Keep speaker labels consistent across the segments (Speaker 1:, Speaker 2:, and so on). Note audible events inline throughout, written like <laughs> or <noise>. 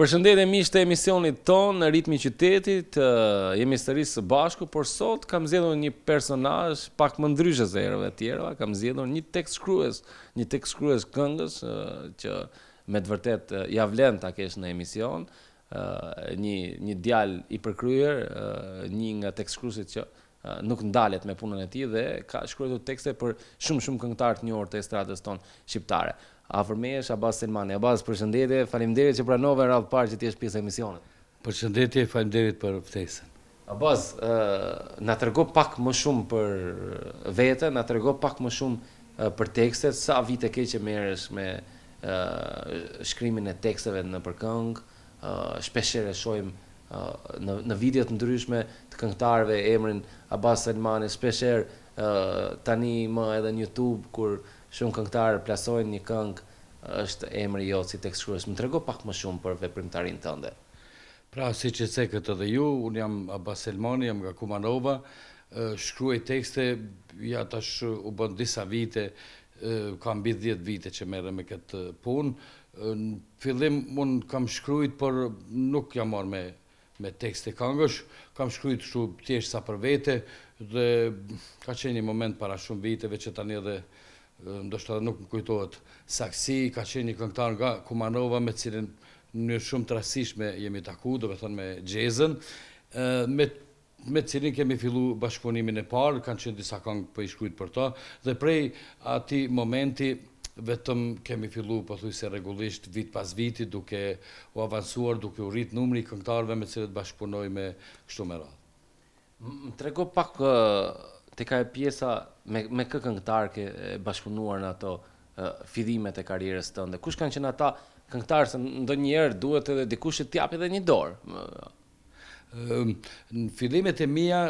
Speaker 1: Përshëndetje miqtë e emisionit ton në ritmin e qytetit, jemi sërish së bashku, por sot kam zgjedhur një personazh pak më ndryshe se herët e tjera, kam zgjedhur një tekst shkrues, një tekst shkrues këngës që me të vërtet ia vlen ta kesh në emision, një një djalë i përkryer, një nga tekst shkruesit që Eh, nuk ndalet me punën e tij dhe ka shkruar tekste për shumë shumë këngëtar të njohur të estradës tonë shqiptare. Afërmesh Abbas Selmani, Abbas përshëndetje, faleminderit që pranove radh parë që ti je pjesë e misionit.
Speaker 2: Përshëndetje, faleminderit për ftesën. Abbas, ë eh, na
Speaker 1: tregu pak më shumë për veten, na tregu pak më shumë eh, për tekstet, sa vite ke që merresh me ë shkrimin e teksteve në përkëngë, ë shpeshherë shohim në në vite të ndryshme të këngëtarëve emrin Abbas Selmani, spesher tani më edhe në YouTube kur shumë këngëtarë plasojnë një këngë është emri jot si tek shkruajse. Më trego pak më shumë për veprimtarin
Speaker 2: tënde. Pra siç e se këtë edhe ju, un jam Abbas Selmani, jam nga Kumanova, shkruaj tekste ja tash u bën disa vite, kam mbi 10 vite që merrem me këtë punë. Në fillim un kam shkrujt, por nuk jam marrë me me tekst e këngësh, kam shkryt shumë tjesht sa për vete, dhe ka qenë një moment para shumë viteve që tani edhe ndoshtë edhe nuk më kujtohet saksi, ka qenë një këngëtar nga Kumanova me cilin në shumë të me jemi taku, do me thënë me Gjezën, me me cilin kemi fillu bashkëpunimin e parë, kanë qenë disa kongë për po ishkujt për ta, dhe prej ati momenti, vetëm kemi fillu po thuj se rregullisht vit pas viti duke u avancuar, duke u rritë numri i këngëtarëve me të cilët bashkëpunoj me kështu më radh.
Speaker 1: Më trego pak te ka pjesa me me kë këngëtar që e bashkëpunuar në ato fillimet e karrierës ndë. Kush kanë qenë ata këngëtarë se ndonjëherë duhet edhe dikush
Speaker 2: të japë edhe një dorë. Ëm në fillimet e mia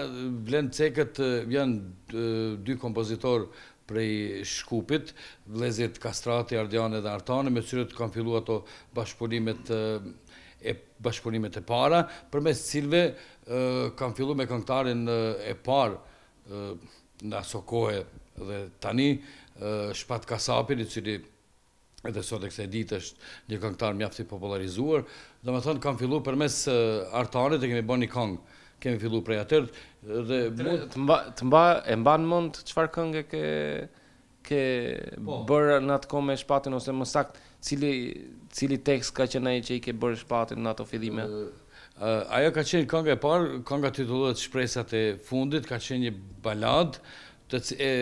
Speaker 2: Vlen Cekët janë dy kompozitorë prej Shkupit, vlezit Kastrati, Ardiane dhe Artane, me cilët kanë fillu ato bashkëpunimet e bashkëpunimet e para, për mes cilve kanë fillu me këngtarin e parë në aso dhe tani, Shpat Kasapin, i cili edhe sot e këse ditë është një këngtar mjafti popularizuar, dhe me thënë kanë fillu për mes Artane të kemi bërë një këngë, kemi fillu prej atër dhe mund... të mba, të mba, e mban mund qëfar këngë ke, ke po. bërë
Speaker 1: në atë kome shpatin ose më sakt cili, cili tekst ka qenaj që i ke bërë shpatin në
Speaker 2: ato fillime uh, uh, ajo ka qenë kënga e parë kënga titullohet shpresat e fundit ka qenë një balad të e,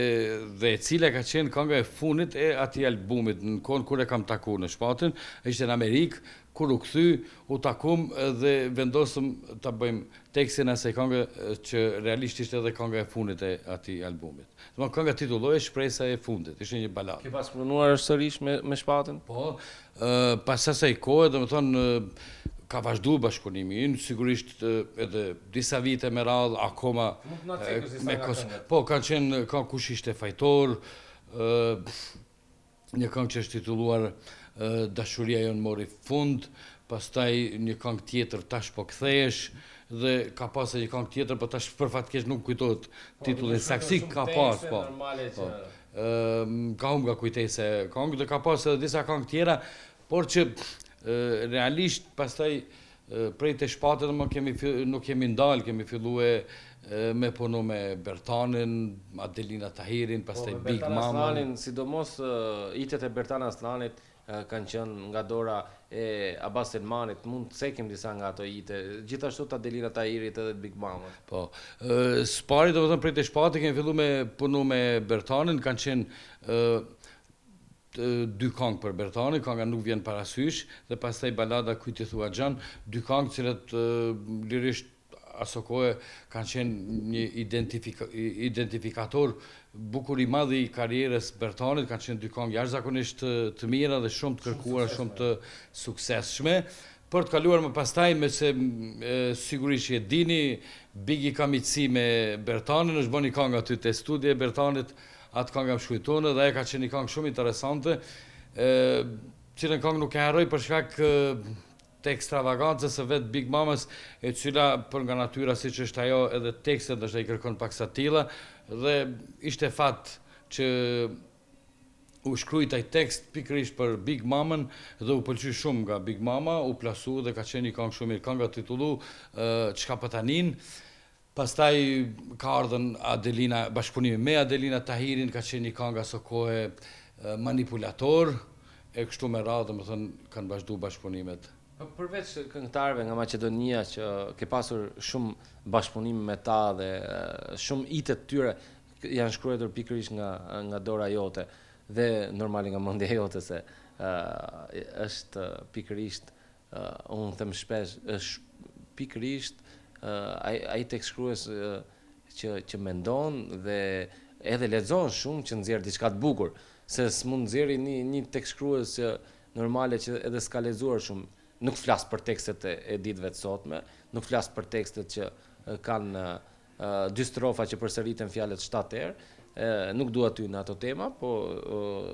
Speaker 2: dhe cile ka qenë kënga e fundit e atij albumit në konë kur e kam takuar në shpatin ishte në Amerikë kur u këthy, u takum dhe vendosëm të bëjmë tekstin asaj kënge që realisht ishte edhe kënge e fundit e ati albumit. Dhe më kënge titulloj e shpresa e fundit, ishte një balad. Ke pas është sërish me, me shpatin? Po, pas asaj kohë, dhe më thonë, ka vazhdu bashkëpunimi sigurisht edhe disa vite me radh akoma me kos po kanë qenë ka kush ishte fajtor ë një këngë që është titulluar dashuria jo mori fund, pas taj një kong tjetër tash po këthejesh, dhe ka pas e një kong tjetër, po tash për fatkesh nuk kujtojt titullin po, saksi, ka pas, po. po. Ka hum nga kujtese kong, dhe ka pas dhe disa kong tjera, por që realisht pas taj prej të shpatet nuk kemi ndalë, kemi fillu e me përnu me Bertanin, Adelina Tahirin, po, pas Big Mamon.
Speaker 1: Si do mos, itet e Bertan Aslanit, kanë qënë nga dora e Abbas Elmanit, mund të sekim disa nga ato hite. gjithashtu të Adelina Tahirit edhe të Big Mama.
Speaker 2: Po, së pari të vëtëm prej të shpatë, kemë fillu me punu me Bertanin, kanë ë dy kangë për Bertani, kanga nuk vjen parasysh, dhe pas taj balada kujtë i thua gjanë, dy kangë cilët lirisht aso kohë kanë qenë një identifikator bukur i madhi i karierës Bertanit, kanë qenë dy kangë jashtë zakonisht të mira dhe shumë të kërkuar, shumë të sukseshme. për të kaluar më pastaj, me se sigurisht që e dini, Bigi i mitësi me Bertanit, është bëni kangë aty të studia e Bertanit, atë kangë e shkujtonë dhe e ka qenë një kangë shumë interesante, që në kangë nuk e haroj për shkak të ekstravagantës e vetë Big Mamas e cila për nga natyra si që është ajo edhe tekstet është e i kërkon pak sa tila, dhe ishte fatë që u shkruj taj tekst pikrish për Big Mamën dhe u pëlqy shumë nga Big Mama, u plasu dhe ka qeni kong shumë i konga titulu Qka Pëtanin, po pastaj ka ardhen Adelina, bashkëpunimi me Adelina Tahirin, ka qeni konga së kohë manipulator, e kështu me radhë, më thënë, kanë bashkëdu bashkëpunimet.
Speaker 1: Po, përveç këngëtarëve nga Maqedonia që ke pasur shumë bashkëpunim me ta dhe shumë ite të tyre janë shkruar pikërisht nga nga dora jote dhe normali nga mendja jote se uh, është pikërisht uh, unë them shpesh është pikërisht uh, ai ai tek shkrues uh, që që mendon dhe edhe lexon shumë që nxjerr diçka të bukur se s'mund nxjerrë një një tek shkrues që normale që edhe s'ka lexuar shumë nuk flas për tekstet e ditëve të sotme, nuk flas për tekstet që kanë dy strofa që përsëriten fjalët shtatë herë, nuk dua ty në ato tema, po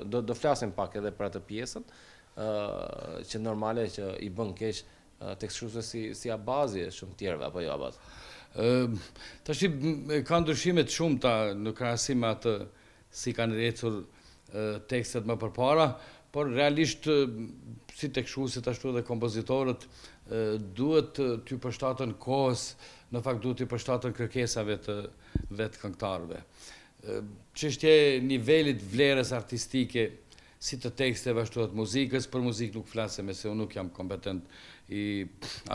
Speaker 1: do do flasim pak edhe për atë pjesën, ë që normale që i bën keq
Speaker 2: tekstuese si si abazi e shumë tjerëve apo jo abazi. ë tash ka ndryshime të shumta në krahasim me atë si kanë ecur tekstet më përpara, por realisht, si të këshu, si të ashtu dhe kompozitorët, duhet të përshtatën kohës, në fakt duhet të përshtatën kërkesave të vetë këngtarve. Qështje nivellit vlerës artistike, si të teksteve ashtu dhe të muzikës, për muzikë nuk flasë, me se unë nuk jam kompetent i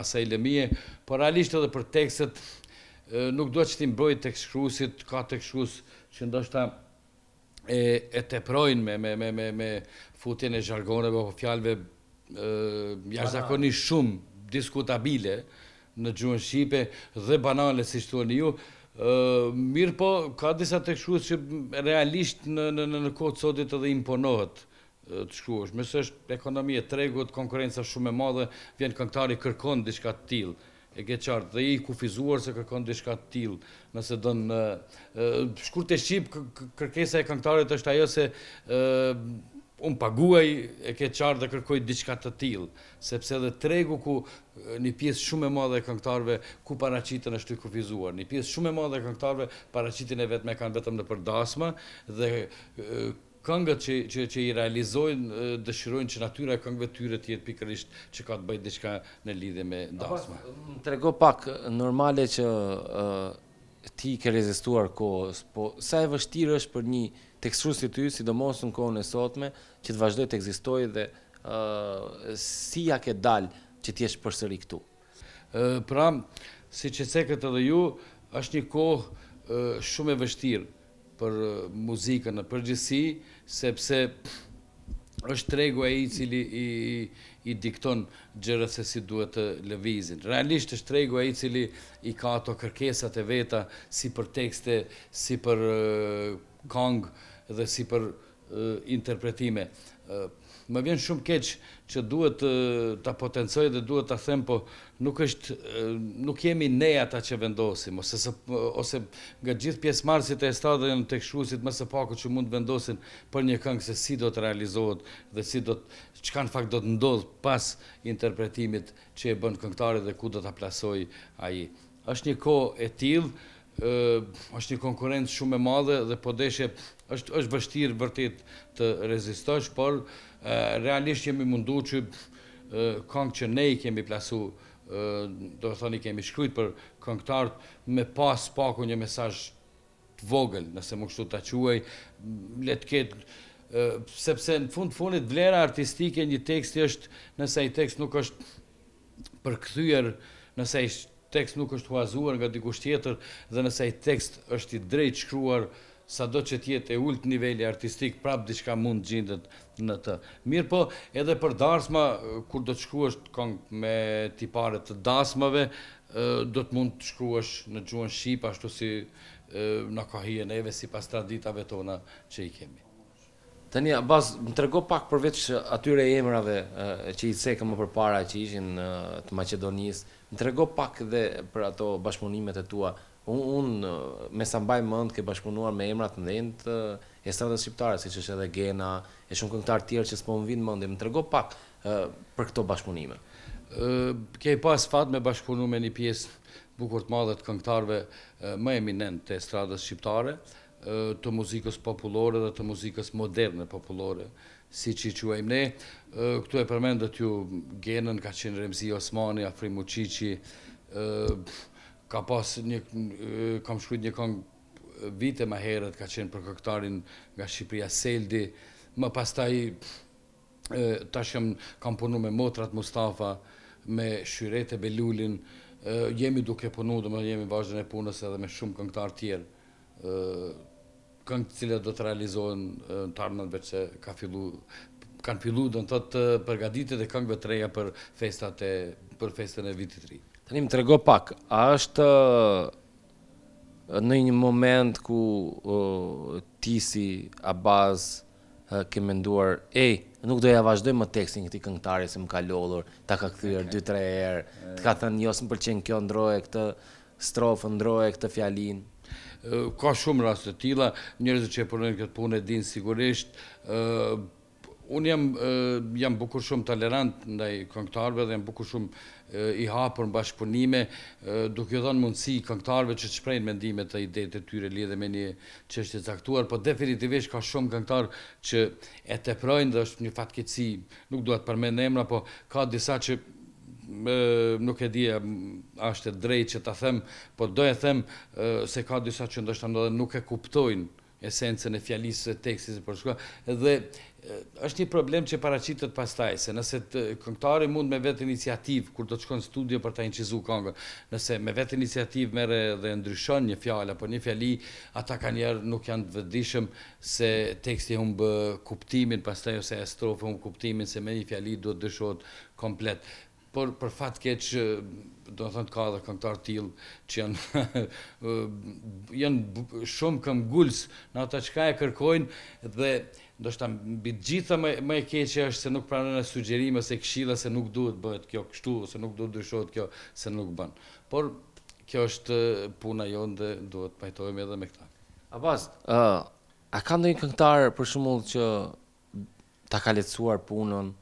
Speaker 2: asaj lëmije, por realisht edhe për tekstet, nuk duhet që ti mbëjt të këshkrusit, ka të këshkrus që ndoshta e e teprojnë me me me me me futjen e jargonëve apo fjalëve ë jashtëzakonisht shumë diskutabile në gjuhën shqipe dhe banale si thoni ju ë mirë po ka disa të shkruhet që realisht në në në në kohë sotit edhe imponohet të shkruash, mësë është ekonomia e tregut, konkurenca shumë e madhe, vjen këngëtari kërkon diçka të tillë e ke qartë dhe i kufizuar se kërkon dishka t'il, nëse dënë, shkur të Shqip, kërkesa e këngtarët është ajo se unë paguaj e ke qartë dhe kërkoj diçka të tilë, sepse dhe tregu ku një pjesë shumë e madhe e këngtarve ku paracitën është të kufizuar, një pjesë shumë e madhe e këngtarve paracitën e vetë me kanë vetëm në përdasma dhe këngët që, që, që i realizojnë dëshirojnë që natyra e këngëve tyre të jetë pikërisht që ka të bëjt diçka në lidhje me dasma.
Speaker 1: Më trego pak, normale që uh, ti ke rezistuar kohës, po sa e vështirë është për një tekstru si ty, sidomos në kohën e sotme,
Speaker 2: që të vazhdoj të egzistoj dhe uh, si ja ke dalë që ti është përsëri këtu? Uh, pra, si që se këtë edhe ju, është një kohë uh, shumë e vështirë, për muzikën në përgjësi, sepse është tregu e i cili i dikton gjërët se si duhet të levizin. Realisht është tregu e i cili i ka ato kërkesat e veta si për tekste, si për kongë dhe si për interpretime më vjen shumë keq që duhet të ta potencoj dhe duhet ta them, po nuk është nuk jemi ne ata që vendosim ose ose nga gjithë pjesëmarrësit e stadionit tek shkuesit më së paku që mund të vendosin për një këngë se si do të realizohet dhe si do të çka në fakt do të ndodh pas interpretimit që e bën këngëtari dhe ku do ta plasoj ai. Është një kohë e tillë është një konkurencë shumë e madhe dhe po deshe është vështirë vërtit të rezistosh, por realisht jemi mundu që këngë që ne i kemi plasu, do të thoni kemi shkryt për këngëtartë me pas paku një mesaj të vogël, nëse më kështu të quaj, letë ketë, sepse në fund funit vlera artistike një tekst është nëse i tekst nuk është përkëthyër nëse ishtë tekst nuk është huazuar nga dikush tjetër dhe nëse i tekst është i drejt shkruar, sa do që tjetë e ullët nivelli artistik, prapë diçka mund gjindët në të. Mirë po, edhe për dasma, kur do të shkruash me tipare të dasmave, do të mund të shkruash në gjuën Shqipa, ashtu si në kohie neve, si pas traditave tona që i kemi. Tani Abbas më trego
Speaker 1: pak për vetë atyre emrave që i cekëm më përpara që ishin në të Maqedonisë. Më trego pak edhe për ato bashkëpunimet e tua. Unë, me sa mbaj mend ke bashkëpunuar me emra të ndënt e estradës shqiptare, siç është edhe Gena, e shumë këngëtar
Speaker 2: të tjerë që s'po më vijnë mendje. Më trego pak për këto bashkëpunime. Ë ke pas fat me bashkëpunuar me një pjesë bukur të madhe të këngëtarëve më eminent të estradës shqiptare, të muzikës populore dhe të muzikës moderne populore, si që i quajmë ne. Këtu e përmendët ju genën, ka qenë Remzi Osmani, Afri Muqici, ka pas një, kam shkujt një kongë vite ma herët, ka qenë për këktarin nga Shqipria Seldi, më pas taj, tashëm kam punu me Motrat Mustafa, me Shyrete Belulin, jemi duke punu dhe jemi vazhën e punës edhe me shumë këngtar tjerë, këngë të cilët do të realizohen në të armënëve që ka fillu, kanë fillu do në të thotë përgaditit e këngëve të reja për e për festën e vitit ri.
Speaker 1: Të një më trego pak, a është në një moment ku ti si Abaz ke menduar, ej, nuk do ja vazhdoj më tekstin këti këngëtare se më ka lodhur, ta ka këthyër 2-3 okay. herë, të
Speaker 2: ka thënë, jo, së më kjo ndroje, këtë strofë ndroje, këtë fjalinë, Ka shumë rast të tila, njërëzë që e përnojnë këtë punë e dinë sigurisht. Unë jam bukur shumë tolerant ndaj këngëtarve dhe jam bukur shumë i hapër në bashkëpunime, duke dhe në mundësi këngëtarve që të shprejnë mendimet të ide të tyre lidhe me një është të zaktuar, po definitivisht ka shumë këngëtar që e të prajnë dhe është një fatkeci, nuk duhet përmen e emra, po ka disa që nuk e di ashtë e drejt që ta them, po do e them se ka disa që ndështë të nuk e kuptojnë esencën e fjalisë e tekstis e përshkua, dhe është një problem që paracitët pastaj, se nëse të këngtari mund me vetë iniciativë, kur të të shkonë studio për ta inqizu këngën, nëse me vetë iniciativë mere dhe ndryshon një fjallë, apo një fjalli, ata ka njerë nuk janë të vëdishëm se teksti hum bë kuptimin, pastaj ose e strofe hum kuptimin, se me një fjali duhet dëshot komplet por për fat keq do të thënë ka edhe këngëtar të tillë që janë <laughs> janë shumë këmbgulës në ato çka e kërkojnë dhe ndoshta mbi të gjitha më më e keqja është se nuk pranojnë as sugjerime se këshilla se nuk duhet bëhet kjo kështu ose nuk duhet ndryshohet kjo se nuk bën. Por kjo është puna jonë dhe duhet pajtojmë edhe me këta. Abaz,
Speaker 1: ë a ka ndonjë këngëtar për shembull që ta ka lehtësuar punën?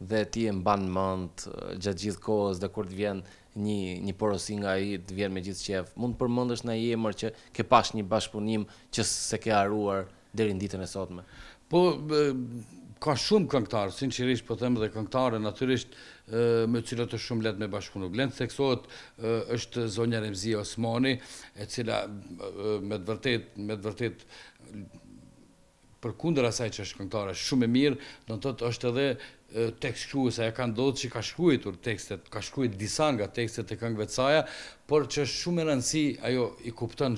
Speaker 1: dhe ti e mban mend gjatë gjithë kohës dhe kur të vjen një një porosi nga ai të vjen me gjithë qejf. Mund të përmendësh në një emër që ke pas një
Speaker 2: bashkëpunim që se ke haruar deri në ditën e sotme. Po bë, ka shumë këngëtar, sinqerisht po them dhe këngëtarë natyrisht me cilët është shumë lehtë me bashkëpunu. Glend theksohet është zonja Remzi Osmani, e cila me të vërtet me të vërtet për kundër asaj që është këngëtare shumë e mirë, do të thotë është edhe tekstuesa e kanë dhotë që ka shkruar tekstet, ka shkruar disa nga tekstet e këngëve të saj, por që shumë e rëndësishme ajo i kupton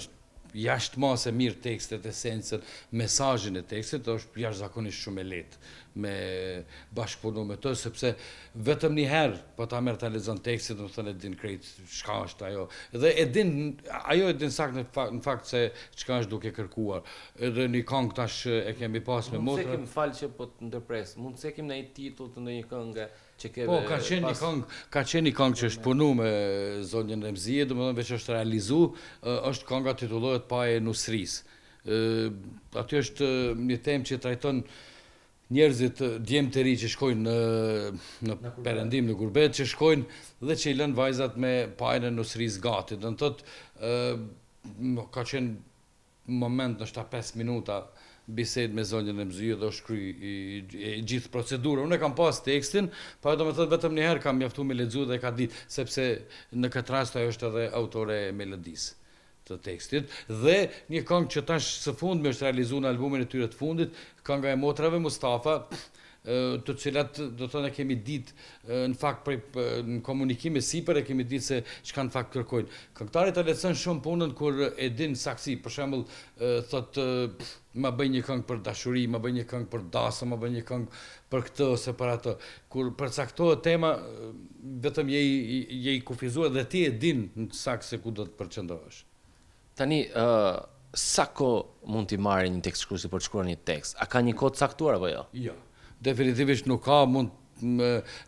Speaker 2: jashtë ma se mirë tekstet, esenësën, mesajin e tekstet, është jashtë zakonisht shumë e letë me bashkëpunu me të, sepse vetëm një herë, po ta mërë të lezën tekstet, dhe më thënë e din krejtë shka është ajo, dhe e din, ajo e din sakë në faktë se shka është duke kërkuar, Edhe një këngë tash e kemi pasë me motërë. Mundë se kemë
Speaker 1: falë që po të ndërpresë, mundë se kemë në i titut në i këngë,
Speaker 2: Po, ka qenë një këngë, ka qenë një këngë që është punu me zonjën e mzije, dhe më dhe veç është realizu, është kënga titullohet pa e nusris. Aty është një temë që trajton njerëzit djemë të ri që shkojnë në, në perendim, në gurbet, që shkojnë dhe që i lënë vajzat me pajnë e nusris gati. Dhe në tëtë, ka qenë në moment në 7-5 minuta bisejt me zonjën e mëzijë dhe është kry gjithë procedurë. Unë e kam pas tekstin, pa po e do me thëtë vetëm njëherë kam mjaftu me ledzu dhe ka ditë, sepse në këtë rast ajo është edhe autore melodisë të tekstit. Dhe një këngë që tash së fund me është realizu në albumin e tyre të fundit, kënga e motrave Mustafa, të cilat do të thonë kemi ditë në fakt për në komunikim sipër e kemi ditë se çka në fakt kërkojnë. Këngëtarët e lecën shumë punën kur e din saksi, për shembull thotë ma bëj një këngë për dashuri, ma bëj një këngë për dasë, ma bëj një këngë për këtë ose për atë. Kur përcaktohet tema vetëm je je i kufizuar dhe ti e din në saksi se ku do të përqendrohesh. Tani ë uh, sa ko mund të marrë një tekst kurse për të shkruar një tekst? A ka një kod saktuar apo jo? Jo. Ja definitivisht nuk ka,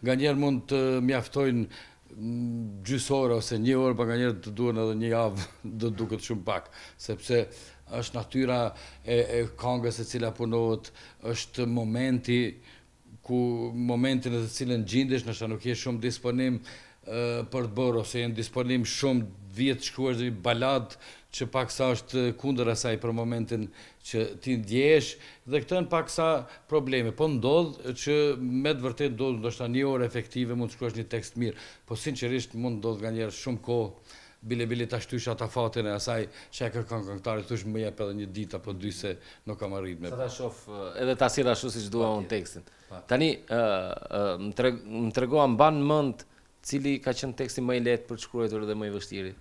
Speaker 2: nga njerë mund të mjaftojnë mm, gjysore ose një orë, pa nga njerë të duhen edhe një javë <laughs> dhe duket shumë pak, sepse është natyra e kongës e cila punohet, është momenti, ku momentin e të cilën gjindesh, nështë nuk je shumë disponim për të bërë, ose jenë disponim shumë vjetë shkuash dhe i balad, që paksa është kundër asaj për momentin që ti ndjesh, dhe këtën paksa probleme. Po ndodhë që me të vërtet ndodhë, ndoshta një orë efektive mund të shkruash një tekst mirë, po sinqerisht mund ndodhë nga njerë shumë kohë, bile bile të ashtu isha ta fatin e asaj që e kërkon kënktarit, të është më jep edhe një dit apo dy se nuk kam arrit me. Sa ta shof eh, edhe ta sira shu si që
Speaker 1: duha unë tekstin. Tani, eh, eh, më tregoa banë cili ka qënë tekstin më
Speaker 2: i letë për të shkruajtur dhe më i vështiri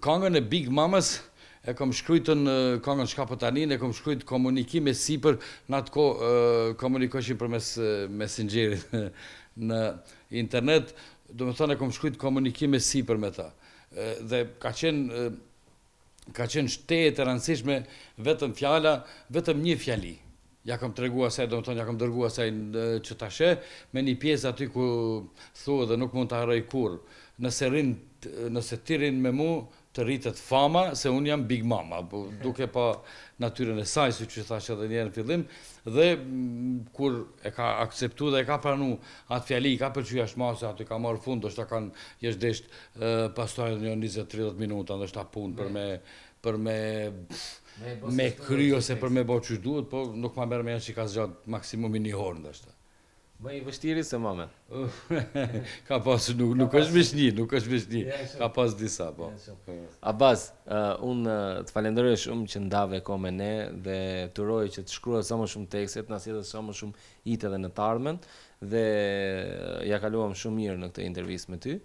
Speaker 2: kongën e Big Mamas, e kom shkrujtë në kongën Shkapotanin, e po kom shkrujtë komunikime si për në atë ko komunikoshin për mes <laughs> në internet, do me thonë e kom shkrujtë komunikime si për me ta. Dhe ka qenë ka qenë shtetë e rëndësishme vetëm fjala, vetëm një fjali ja kam të se asaj, do të tonë, ja kam dërguar asaj që të ashe, me një pjesë aty ku thua dhe nuk mund të harroj kur, nëse rin nëse tirin me mu, të rritet fama, se unë jam big mama, po duke pa natyren e saj, si që thashe dhe njerë në fillim, dhe mm, kur e ka akceptu dhe e ka pranu atë fjali, ka për që jashtë aty ka marr fund, do shta kanë jeshtë deshtë pastuar një 20-30 minuta, dhe shta punë për me, për me, për me, me kry ose për me bo që duhet, po nuk ma merr me janë që ka zxatë maksimumi një horë ndështë. Më i vështiri se mame. <laughs> Ka pasë, nuk është mishni, nuk është mishni, ka pasë disa, po. Abaz, uh, unë
Speaker 1: uh, të falenderoj shumë që ndave kohë me ne dhe të që të shkruaj sa më shumë tekstet, na edhe sa më shumë ide edhe në tarmen dhe uh, ja kaluam shumë mirë në këtë intervjis
Speaker 2: me ty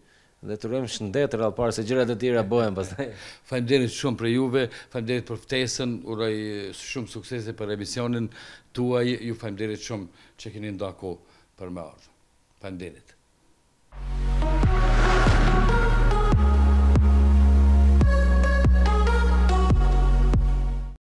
Speaker 2: dhe të rëmë shëndetër rralë parë se gjërat e tira bëhem pasaj. <laughs> Fajmë dirit shumë për juve, fajmë dirit për ftesën, uroj shumë suksese për emisionin tuaj, ju fajmë dirit shumë që keni ndako për me ardhë. Fajmë dirit. Fajmë dirit.